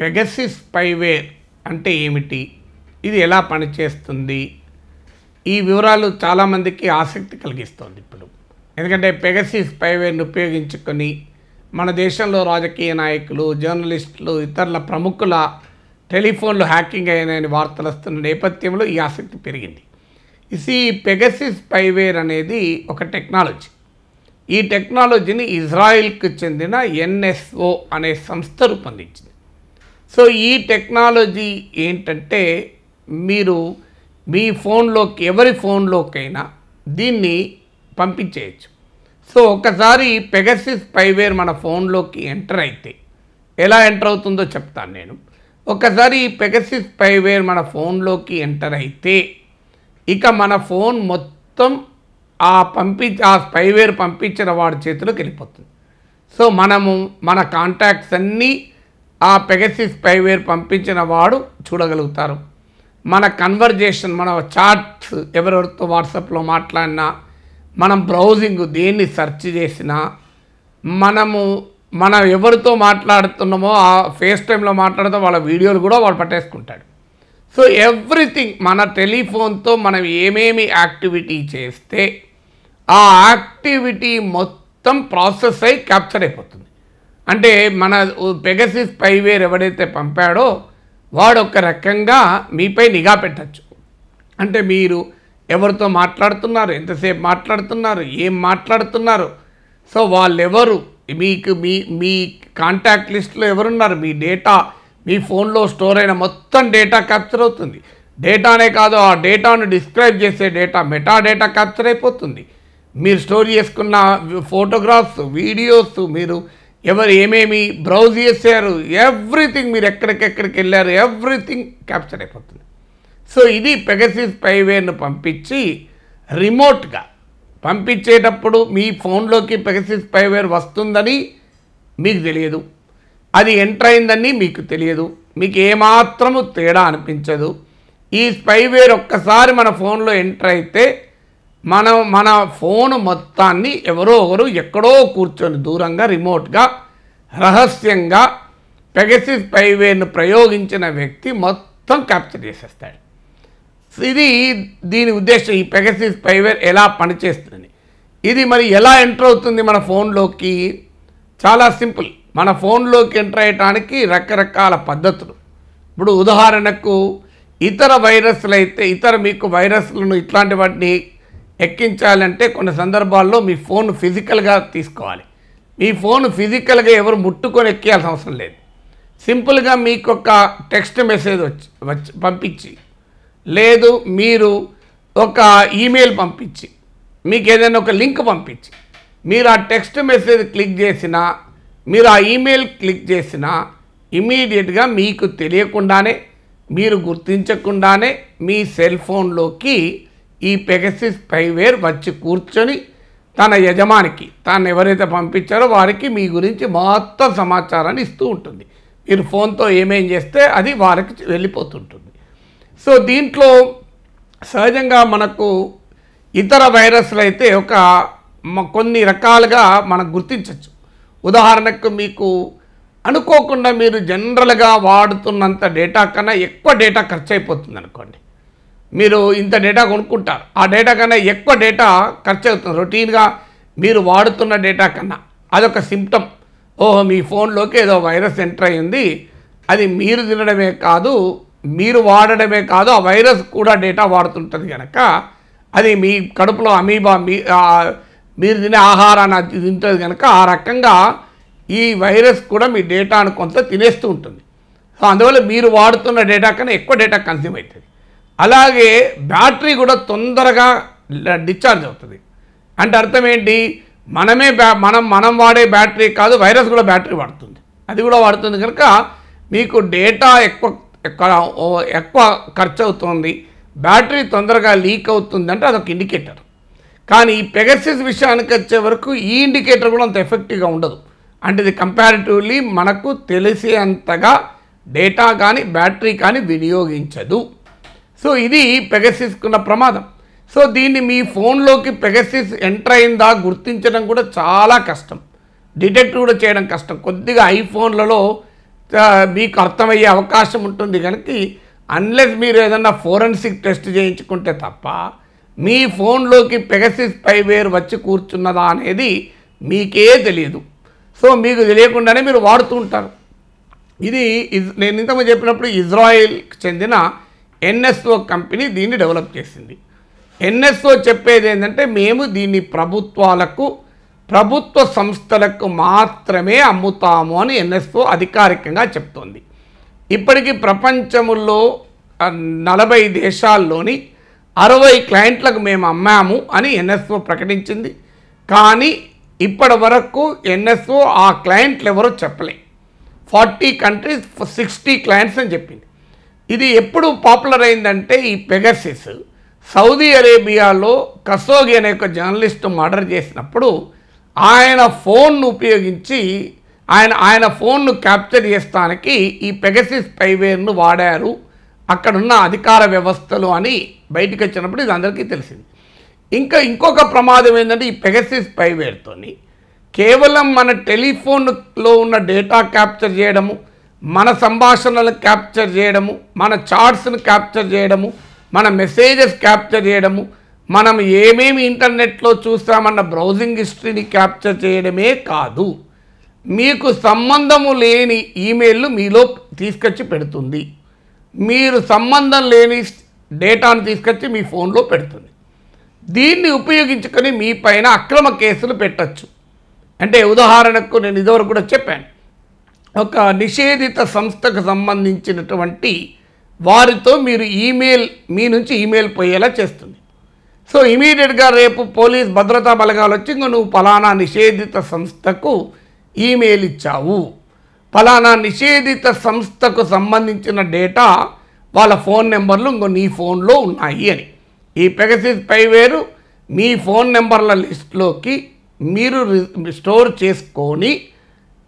Pegasus spyware అంటే ఏమిటి ఇది ఎలా పనిచేస్తుంది ఈ వివరాలు చాలామందికి ఆసక్తి కలిగిస్తుంది ఇప్పుడు ఎందుకంటే పెగసిస్ స్పైవేర్ను ఉపయోగించుకొని మన దేశంలో రాజకీయ నాయకులు జర్నలిస్టులు ఇతరుల ప్రముఖుల టెలిఫోన్లు హ్యాకింగ్ అయినాయని వార్తలు వస్తున్న నేపథ్యంలో ఈ ఆసక్తి పెరిగింది ఇసి పెగసిస్ స్పైవేర్ అనేది ఒక టెక్నాలజీ ఈ టెక్నాలజీని ఇజ్రాయిల్కి చెందిన ఎన్ఎస్ఓ అనే సంస్థ రూపొందించింది సో ఈ టెక్నాలజీ ఏంటంటే మీరు మీ ఫోన్లోకి ఎవరి ఫోన్లోకైనా దీన్ని పంపించేయచ్చు సో ఒకసారి పెగసిస్ పైవేర్ మన ఫోన్లోకి ఎంటర్ అయితే ఎలా ఎంటర్ అవుతుందో చెప్తాను నేను ఒకసారి పెగసిస్ పైవేర్ మన ఫోన్లోకి ఎంటర్ అయితే ఇక మన ఫోన్ మొత్తం ఆ పంపి ఆ స్పైవేర్ పంపించిన వాడి చేతిలోకి వెళ్ళిపోతుంది సో మనము మన కాంటాక్ట్స్ అన్నీ ఆ పెగసిస్ స్పైవేర్ పంపించిన వాడు చూడగలుగుతారు మన కన్వర్జేషన్ మన చాట్స్ ఎవరెవరితో వాట్సాప్లో మాట్లాడినా మనం బ్రౌజింగ్ దేన్ని సెర్చ్ చేసినా మనము మనం ఎవరితో మాట్లాడుతున్నామో ఆ ఫేస్ టైంలో మాట్లాడితే వాళ్ళ వీడియోలు కూడా వాడు పట్టేసుకుంటాడు సో ఎవ్రీథింగ్ మన టెలిఫోన్తో మనం ఏమేమి యాక్టివిటీ చేస్తే ఆ యాక్టివిటీ మొత్తం ప్రాసెస్ అయి క్యాప్చర్ అయిపోతుంది అంటే మన పెగసిస్ పైవేర్ ఎవడైతే పంపాడో వాడు ఒక రకంగా మీపై నిఘా పెట్టచ్చు అంటే మీరు ఎవరితో మాట్లాడుతున్నారు ఎంతసేపు మాట్లాడుతున్నారు ఏం మాట్లాడుతున్నారు సో వాళ్ళెవరు మీకు మీ మీ కాంటాక్ట్ లిస్ట్లో ఎవరున్నారు మీ డేటా మీ ఫోన్లో స్టోర్ అయిన మొత్తం డేటా క్యాప్చర్ అవుతుంది డేటానే కాదు ఆ డేటాను డిస్క్రైబ్ చేసే డేటా మెటా డేటా క్యాప్చర్ అయిపోతుంది మీరు స్టోర్ చేసుకున్న ఫోటోగ్రాఫ్స్ వీడియోస్ మీరు ఎవరు ఏమేమి బ్రౌజ్ చేశారు ఎవ్రీథింగ్ మీరు ఎక్కడికెక్కడికి వెళ్ళారు ఎవ్రీథింగ్ క్యాప్చర్ అయిపోతుంది సో ఇది పెగసిస్ పైవేర్ను పంపించి రిమోట్గా పంపించేటప్పుడు మీ ఫోన్లోకి పెగసిస్ పైవేర్ వస్తుందని మీకు తెలియదు అది ఎంటర్ అయిందని మీకు తెలియదు మీకు ఏమాత్రము తేడా అనిపించదు ఈ స్పైవేర్ ఒక్కసారి మన ఫోన్లో ఎంటర్ అయితే మనం మన ఫోన్ మొత్తాన్ని ఎవరో ఒకరు ఎక్కడో కూర్చొని దూరంగా రిమోట్గా రహస్యంగా పెగసిస్ పైవేను ప్రయోగించిన వ్యక్తి మొత్తం క్యాప్చర్ చేసేస్తాడు ఇది దీని ఉద్దేశం ఈ పెగసిస్ పైవేర్ ఎలా పనిచేస్తుంది ఇది మరి ఎలా ఎంటర్ అవుతుంది మన ఫోన్లోకి చాలా సింపుల్ మన ఫోన్లోకి ఎంటర్ అయ్యటానికి రకరకాల పద్ధతులు ఇప్పుడు ఉదాహరణకు ఇతర వైరస్లు అయితే ఇతర మీకు వైరస్లను ఇట్లాంటి వాటిని ఎక్కించాలంటే కొన్ని సందర్భాల్లో మీ ఫోన్ ఫిజికల్గా తీసుకోవాలి మీ ఫోన్ ఫిజికల్గా ఎవరు ముట్టుకొని ఎక్కేయాల్సిన అవసరం లేదు సింపుల్గా మీకు ఒక టెక్స్ట్ మెసేజ్ వచ్చి వచ్చి పంపించి లేదు మీరు ఒక ఈమెయిల్ పంపించి మీకు ఏదైనా ఒక లింక్ పంపించి మీరు ఆ టెక్స్ట్ మెసేజ్ క్లిక్ చేసినా మీరు ఆ ఈమెయిల్ క్లిక్ చేసినా ఇమీడియట్గా మీకు తెలియకుండానే మీరు గుర్తించకుండానే మీ సెల్ ఫోన్లోకి ఈ పెగసిస్ పైవేర్ వచ్చి కూర్చొని తన యజమానికి తాను ఎవరైతే పంపించారో వారికి మీ గురించి మొత్తం సమాచారాన్ని ఇస్తూ ఉంటుంది మీరు ఫోన్తో ఏమేం చేస్తే అది వారికి వెళ్ళిపోతుంటుంది సో దీంట్లో సహజంగా మనకు ఇతర వైరస్లు అయితే ఒక కొన్ని రకాలుగా మనం గుర్తించవచ్చు ఉదాహరణకు మీకు అనుకోకుండా మీరు జనరల్గా వాడుతున్నంత డేటా కన్నా ఎక్కువ డేటా ఖర్చు అయిపోతుంది అనుకోండి మీరు ఇంత డేటా కొనుక్కుంటారు ఆ డేటా కన్నా ఎక్కువ డేటా ఖర్చు అవుతుంది రొటీన్గా మీరు వాడుతున్న డేటా కన్నా అదొక సిమ్టమ్ ఓహో మీ ఫోన్లోకి ఏదో వైరస్ ఎంటర్ అయింది అది మీరు తినడమే కాదు మీరు వాడడమే కాదు ఆ వైరస్ కూడా డేటా వాడుతుంటుంది కనుక అది మీ కడుపులో అమీబా మీ మీరు తినే ఆహారాన్ని అది తింటుంది కనుక ఆ రకంగా ఈ వైరస్ కూడా మీ డేటాను కొంత తినేస్తూ ఉంటుంది సో అందువల్ల మీరు వాడుతున్న డేటా కన్నా ఎక్కువ డేటా కన్స్యూమ్ అవుతుంది అలాగే బ్యాటరీ కూడా తొందరగా డిశ్చార్జ్ అవుతుంది అంటే అర్థం ఏంటి మనమే మనం మనం వాడే బ్యాటరీ కాదు వైరస్ కూడా బ్యాటరీ వాడుతుంది అది కూడా వాడుతుంది కనుక మీకు డేటా ఎక్కువ ఎక్కువ ఖర్చు అవుతుంది బ్యాటరీ తొందరగా లీక్ అవుతుంది అంటే అదొక ఇండికేటర్ కానీ ఈ పెగసిస్ విషయానికి వచ్చే వరకు ఈ ఇండికేటర్ కూడా అంత ఎఫెక్టివ్గా ఉండదు అంటే ఇది కంపారిటివ్లీ మనకు తెలిసేంతగా డేటా కానీ బ్యాటరీ కానీ వినియోగించదు సో ఇది పెగసిస్కున్న ప్రమాదం సో దీన్ని మీ ఫోన్లోకి పెగసిస్ ఎంటర్ అయిందా గుర్తించడం కూడా చాలా కష్టం డిటెక్ట్ కూడా చేయడం కష్టం కొద్దిగా ఐఫోన్లలో మీకు అర్థమయ్యే అవకాశం ఉంటుంది కనుక అన్లెస్ మీరు ఏదన్నా ఫోరెన్సిక్ టెస్ట్ చేయించుకుంటే తప్ప మీ ఫోన్లోకి పెగసిస్ పైవేర్ వచ్చి కూర్చున్నదా అనేది మీకే తెలియదు సో మీకు తెలియకుండానే మీరు వాడుతూ ఉంటారు ఇది నేను ఇంతకుముందు చెప్పినప్పుడు ఇజ్రాయిల్కి చెందిన ఎన్ఎస్ఓ కంపెనీ దీన్ని డెవలప్ చేసింది ఎన్ఎస్ఓ చెప్పేది ఏంటంటే మేము దీన్ని ప్రభుత్వాలకు ప్రభుత్వ సంస్థలకు మాత్రమే అమ్ముతాము అని ఎన్ఎస్ఓ అధికారికంగా చెప్తోంది ఇప్పటికీ ప్రపంచంలో నలభై దేశాల్లోని అరవై క్లయింట్లకు మేము అమ్మాము అని ఎన్ఎస్ఓ ప్రకటించింది కానీ ఇప్పటి వరకు ఎన్ఎస్ఓ ఆ క్లయింట్లు ఎవరో చెప్పలే ఫార్టీ కంట్రీస్ సిక్స్టీ క్లయింట్స్ అని చెప్పింది ఇది ఎప్పుడు పాపులర్ అయిందంటే ఈ పెగసిస్ సౌదీ అరేబియాలో కసోగి అనే ఒక జర్నలిస్ట్ మర్డర్ చేసినప్పుడు ఆయన ఫోన్ను ఉపయోగించి ఆయన ఆయన ఫోన్ను క్యాప్చర్ చేస్తానికి ఈ పెగసిస్ పైవేర్ను వాడారు అక్కడున్న అధికార వ్యవస్థలు అని బయటకు వచ్చినప్పుడు ఇది అందరికీ తెలిసింది ఇంకా ఇంకొక ప్రమాదం ఏంటంటే ఈ పెగసిస్ పైవేర్తోని కేవలం మన టెలిఫోన్లో ఉన్న డేటా క్యాప్చర్ చేయడము మన సంభాషణలను క్యాప్చర్ చేయడము మన చార్ట్స్ని క్యాప్చర్ చేయడము మన మెసేజెస్ క్యాప్చర్ చేయడము మనం ఏమేమి ఇంటర్నెట్లో చూస్తామన్న బ్రౌజింగ్ హిస్టరీని క్యాప్చర్ చేయడమే కాదు మీకు సంబంధము లేని ఈమెయిల్ను మీలో తీసుకొచ్చి పెడుతుంది మీరు సంబంధం లేని డేటాను తీసుకొచ్చి మీ ఫోన్లో పెడుతుంది దీన్ని ఉపయోగించుకొని మీ పైన అక్రమ కేసులు పెట్టచ్చు అంటే ఉదాహరణకు నేను ఇదివరకు కూడా చెప్పాను ఒక నిషేధిత సంస్థకు సంబంధించినటువంటి వారితో మీరు ఈమెయిల్ మీ నుంచి ఈమెయిల్ పోయేలా చేస్తుంది సో ఇమీడియట్గా రేపు పోలీస్ భద్రతా బలగాలు వచ్చి నువ్వు ఫలానా నిషేధిత సంస్థకు ఈమెయిల్ ఇచ్చావు ఫలానా నిషేధిత సంస్థకు సంబంధించిన డేటా వాళ్ళ ఫోన్ నెంబర్లు ఇంకో నీ ఫోన్లో ఉన్నాయి అని ఈ పెగసిస్ వేరు మీ ఫోన్ నెంబర్ల లిస్టులోకి మీరు స్టోర్ చేసుకొని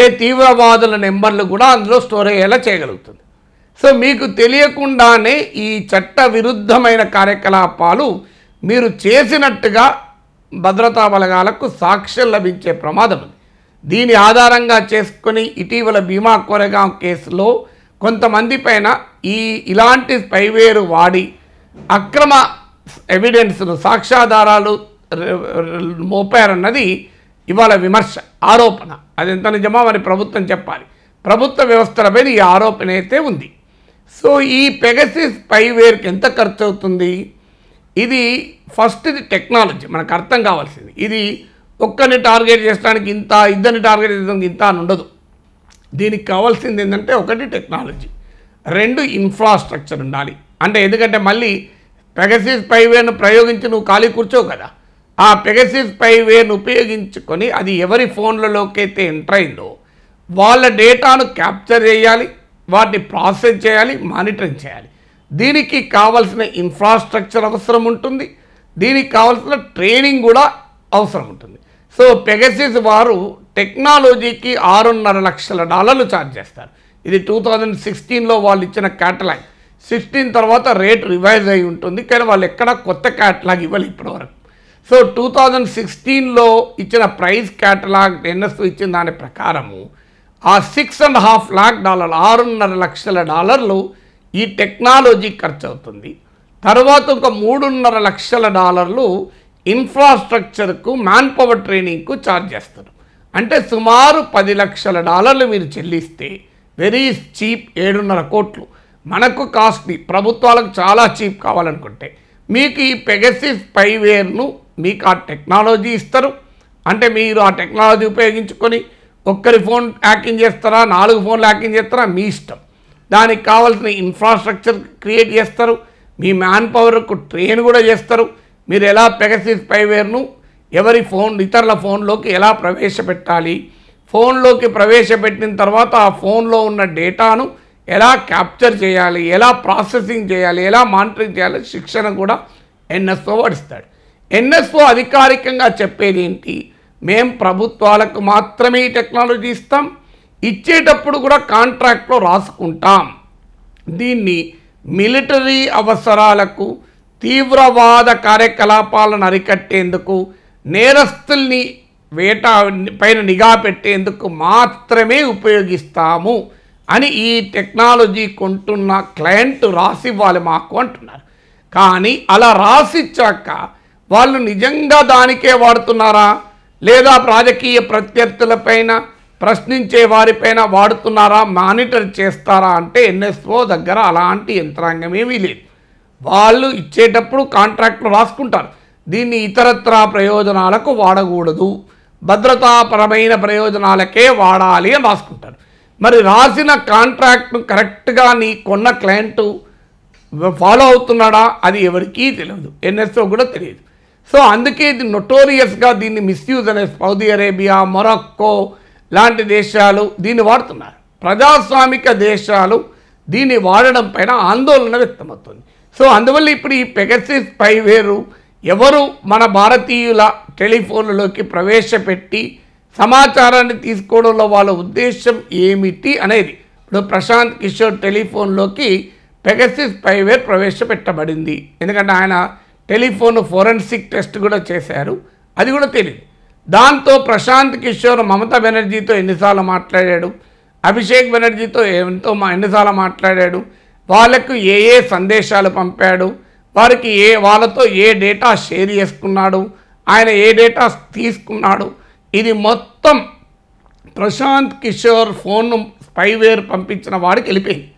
ఏ తీవ్రవాదుల నెంబర్లు కూడా అందులో స్టోర్ అయ్యేలా చేయగలుగుతుంది సో మీకు తెలియకుండానే ఈ చట్ట విరుద్ధమైన కార్యకలాపాలు మీరు చేసినట్టుగా భద్రతా బలగాలకు సాక్ష్యం లభించే ప్రమాదం దీని ఆధారంగా చేసుకుని ఇటీవల భీమా కోరగా కేసులో కొంతమంది పైన ఈ ఇలాంటి స్పైవేరు వాడి అక్రమ ఎవిడెన్స్ను సాక్ష్యాధారాలు మోపారన్నది ఇవాళ విమర్శ ఆరోపణ అది ఎంత నిజమో మరి ప్రభుత్వం చెప్పాలి ప్రభుత్వ వ్యవస్థలపై ఈ ఆరోపణ అయితే ఉంది సో ఈ పెగసిస్ పైవేర్కి ఎంత ఖర్చు అవుతుంది ఇది ఫస్ట్ ఇది టెక్నాలజీ మనకు అర్థం కావాల్సింది ఇది ఒక్కరిని టార్గెట్ చేసడానికి ఇంత ఇద్దరిని టార్గెట్ చేయడానికి ఇంత అని ఉండదు దీనికి కావాల్సింది ఏంటంటే ఒకటి టెక్నాలజీ రెండు ఇన్ఫ్రాస్ట్రక్చర్ ఉండాలి అంటే ఎందుకంటే మళ్ళీ పెగసిస్ వేర్ను ప్రయోగించి నువ్వు ఖాళీ కూర్చోవు కదా ఆ పెగసిస్ వేను ఉపయోగించుకొని అది ఎవరి ఫోన్లలోకైతే ఎంటర్ అయిందో వాళ్ళ డేటాను క్యాప్చర్ చేయాలి వాటిని ప్రాసెస్ చేయాలి మానిటరింగ్ చేయాలి దీనికి కావలసిన ఇన్ఫ్రాస్ట్రక్చర్ అవసరం ఉంటుంది దీనికి కావలసిన ట్రైనింగ్ కూడా అవసరం ఉంటుంది సో పెగసిస్ వారు టెక్నాలజీకి ఆరున్నర లక్షల డాలర్లు ఛార్జ్ చేస్తారు ఇది టూ థౌజండ్ సిక్స్టీన్లో వాళ్ళు ఇచ్చిన క్యాటలాగ్ సిక్స్టీన్ తర్వాత రేట్ రివైజ్ అయి ఉంటుంది కానీ వాళ్ళు ఎక్కడ కొత్త క్యాటలాగ్ ఇవ్వాలి ఇప్పటివరకు సో టూ థౌజండ్ సిక్స్టీన్లో ఇచ్చిన ప్రైస్ క్యాటలాగ్ ఎన్ఎస్ ఇచ్చిన దాని ప్రకారము ఆ సిక్స్ అండ్ హాఫ్ లాక్ డాలర్లు ఆరున్నర లక్షల డాలర్లు ఈ టెక్నాలజీ ఖర్చు అవుతుంది తర్వాత ఒక మూడున్నర లక్షల డాలర్లు ఇన్ఫ్రాస్ట్రక్చర్కు మ్యాన్ పవర్ ట్రైనింగ్కు ఛార్జ్ చేస్తారు అంటే సుమారు పది లక్షల డాలర్లు మీరు చెల్లిస్తే వెరీ చీప్ ఏడున్నర కోట్లు మనకు కాస్ట్లీ ప్రభుత్వాలకు చాలా చీప్ కావాలనుకుంటే మీకు ఈ పెగసిస్ పైవేర్ను మీకు ఆ టెక్నాలజీ ఇస్తారు అంటే మీరు ఆ టెక్నాలజీ ఉపయోగించుకొని ఒక్కరి ఫోన్ హ్యాకింగ్ చేస్తారా నాలుగు ఫోన్లు హ్యాకింగ్ చేస్తారా మీ ఇష్టం దానికి కావాల్సిన ఇన్ఫ్రాస్ట్రక్చర్ క్రియేట్ చేస్తారు మీ మ్యాన్ పవర్కు ట్రైన్ కూడా చేస్తారు మీరు ఎలా పెగసిస్ పైవేర్ను ఎవరి ఫోన్ ఇతరుల ఫోన్లోకి ఎలా ప్రవేశపెట్టాలి ఫోన్లోకి ప్రవేశపెట్టిన తర్వాత ఆ ఫోన్లో ఉన్న డేటాను ఎలా క్యాప్చర్ చేయాలి ఎలా ప్రాసెసింగ్ చేయాలి ఎలా మానిటరింగ్ చేయాలి శిక్షణ కూడా ఎన్ఎస్ఓ వడిస్తాడు ఎన్ఎస్ఓ అధికారికంగా చెప్పేది ఏంటి మేం ప్రభుత్వాలకు మాత్రమే ఈ టెక్నాలజీ ఇస్తాం ఇచ్చేటప్పుడు కూడా కాంట్రాక్ట్లో రాసుకుంటాం దీన్ని మిలిటరీ అవసరాలకు తీవ్రవాద కార్యకలాపాలను అరికట్టేందుకు నేరస్తుల్ని వేట పైన నిఘా పెట్టేందుకు మాత్రమే ఉపయోగిస్తాము అని ఈ టెక్నాలజీ కొంటున్న క్లయింట్ రాసివ్వాలి మాకు అంటున్నారు కానీ అలా రాసిచ్చాక వాళ్ళు నిజంగా దానికే వాడుతున్నారా లేదా రాజకీయ ప్రత్యర్థులపైన ప్రశ్నించే వారిపైన వాడుతున్నారా మానిటర్ చేస్తారా అంటే ఎన్ఎస్ఓ దగ్గర అలాంటి యంత్రాంగం ఏమీ లేదు వాళ్ళు ఇచ్చేటప్పుడు కాంట్రాక్ట్లు రాసుకుంటారు దీన్ని ఇతరత్రా ప్రయోజనాలకు వాడకూడదు భద్రతాపరమైన ప్రయోజనాలకే వాడాలి అని రాసుకుంటారు మరి రాసిన కాంట్రాక్ట్ను కరెక్ట్గా నీ కొన్న క్లయింట్ ఫాలో అవుతున్నాడా అది ఎవరికీ తెలియదు ఎన్ఎస్ఓ కూడా తెలియదు సో అందుకే ఇది నొటోరియస్గా దీన్ని మిస్యూజ్ అనే సౌదీ అరేబియా మొరక్కో లాంటి దేశాలు దీన్ని వాడుతున్నారు ప్రజాస్వామిక దేశాలు దీన్ని వాడడం పైన ఆందోళన వ్యక్తమవుతుంది సో అందువల్ల ఇప్పుడు ఈ పెగసిస్ పైవేరు ఎవరు మన భారతీయుల టెలిఫోన్లలోకి ప్రవేశపెట్టి సమాచారాన్ని తీసుకోవడంలో వాళ్ళ ఉద్దేశం ఏమిటి అనేది ఇప్పుడు ప్రశాంత్ కిషోర్ టెలిఫోన్లోకి పెగసిస్ పైవేర్ ప్రవేశపెట్టబడింది ఎందుకంటే ఆయన టెలిఫోన్ ఫోరెన్సిక్ టెస్ట్ కూడా చేశారు అది కూడా తెలియదు దాంతో ప్రశాంత్ కిషోర్ మమతా బెనర్జీతో ఎన్నిసార్లు మాట్లాడాడు అభిషేక్ బెనర్జీతో ఎంతో ఎన్నిసార్లు మాట్లాడాడు వాళ్ళకు ఏ ఏ సందేశాలు పంపాడు వారికి ఏ వాళ్ళతో ఏ డేటా షేర్ చేసుకున్నాడు ఆయన ఏ డేటా తీసుకున్నాడు ఇది మొత్తం ప్రశాంత్ కిషోర్ ఫోన్ స్పైవేర్ పంపించిన వాడికి వెళ్ళిపోయింది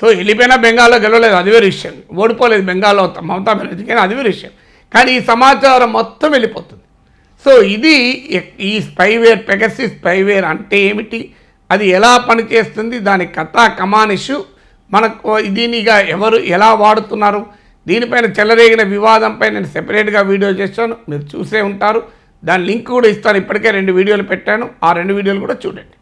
సో వెళ్ళిపోయినా బెంగాల్లో గెలవలేదు అది వేరే విషయం ఓడిపోలేదు బెంగాల్లో మమతా బెనర్జీ కానీ అది వేరే విషయం కానీ ఈ సమాచారం మొత్తం వెళ్ళిపోతుంది సో ఇది ఈ స్పైవేర్ పెగసి స్పైవేర్ అంటే ఏమిటి అది ఎలా పనిచేస్తుంది దాని కథ కమానిషు మనకు దీనిగా ఎవరు ఎలా వాడుతున్నారు దీనిపైన చెల్లరేగిన వివాదంపై నేను సెపరేట్గా వీడియో చేశాను మీరు చూసే ఉంటారు దాని లింక్ కూడా ఇస్తాను ఇప్పటికే రెండు వీడియోలు పెట్టాను ఆ రెండు వీడియోలు కూడా చూడండి